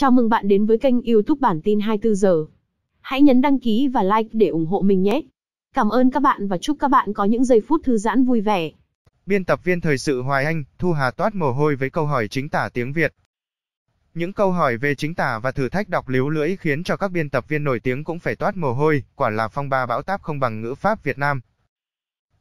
Chào mừng bạn đến với kênh YouTube bản tin 24 giờ. Hãy nhấn đăng ký và like để ủng hộ mình nhé. Cảm ơn các bạn và chúc các bạn có những giây phút thư giãn vui vẻ. Biên tập viên thời sự Hoài Anh, Thu Hà toát mồ hôi với câu hỏi chính tả tiếng Việt. Những câu hỏi về chính tả và thử thách đọc líu lưỡi khiến cho các biên tập viên nổi tiếng cũng phải toát mồ hôi, quả là phong ba bão táp không bằng ngữ pháp Việt Nam,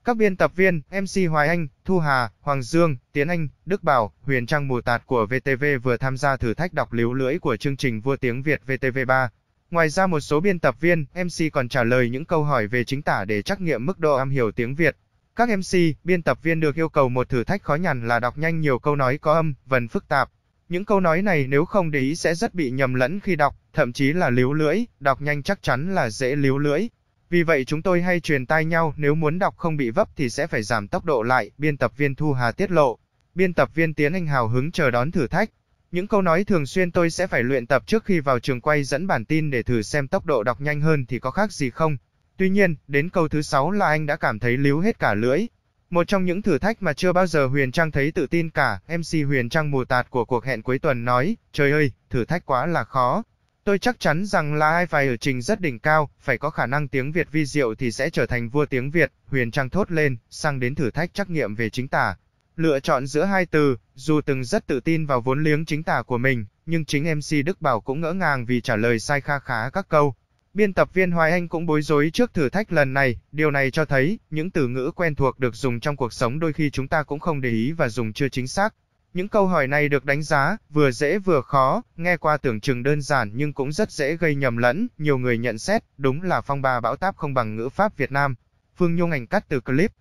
các biên tập viên MC Hoài Anh, Thu Hà, Hoàng Dương, Tiến Anh, Đức Bảo, Huyền Trang Mù Tạt của VTV vừa tham gia thử thách đọc líu lưỡi của chương trình Vua Tiếng Việt VTV3. Ngoài ra một số biên tập viên MC còn trả lời những câu hỏi về chính tả để trắc nghiệm mức độ am hiểu tiếng Việt. Các MC, biên tập viên được yêu cầu một thử thách khó nhằn là đọc nhanh nhiều câu nói có âm, vần phức tạp. Những câu nói này nếu không để ý sẽ rất bị nhầm lẫn khi đọc, thậm chí là líu lưỡi, đọc nhanh chắc chắn là dễ líu lưỡi, vì vậy chúng tôi hay truyền tai nhau nếu muốn đọc không bị vấp thì sẽ phải giảm tốc độ lại, biên tập viên Thu Hà tiết lộ. Biên tập viên Tiến Anh hào hứng chờ đón thử thách. Những câu nói thường xuyên tôi sẽ phải luyện tập trước khi vào trường quay dẫn bản tin để thử xem tốc độ đọc nhanh hơn thì có khác gì không. Tuy nhiên, đến câu thứ 6 là anh đã cảm thấy líu hết cả lưỡi. Một trong những thử thách mà chưa bao giờ Huyền Trang thấy tự tin cả, MC Huyền Trang mù tạt của cuộc hẹn cuối tuần nói, trời ơi, thử thách quá là khó, Tôi chắc chắn rằng là ai phải ở trình rất đỉnh cao, phải có khả năng tiếng Việt vi diệu thì sẽ trở thành vua tiếng Việt, Huyền Trang thốt lên, sang đến thử thách trắc nghiệm về chính tả. Lựa chọn giữa hai từ, dù từng rất tự tin vào vốn liếng chính tả của mình, nhưng chính MC Đức Bảo cũng ngỡ ngàng vì trả lời sai kha khá các câu. Biên tập viên Hoài Anh cũng bối rối trước thử thách lần này, điều này cho thấy, những từ ngữ quen thuộc được dùng trong cuộc sống đôi khi chúng ta cũng không để ý và dùng chưa chính xác, những câu hỏi này được đánh giá, vừa dễ vừa khó, nghe qua tưởng chừng đơn giản nhưng cũng rất dễ gây nhầm lẫn, nhiều người nhận xét, đúng là phong ba bão táp không bằng ngữ pháp Việt Nam. Phương Nhung ảnh cắt từ clip.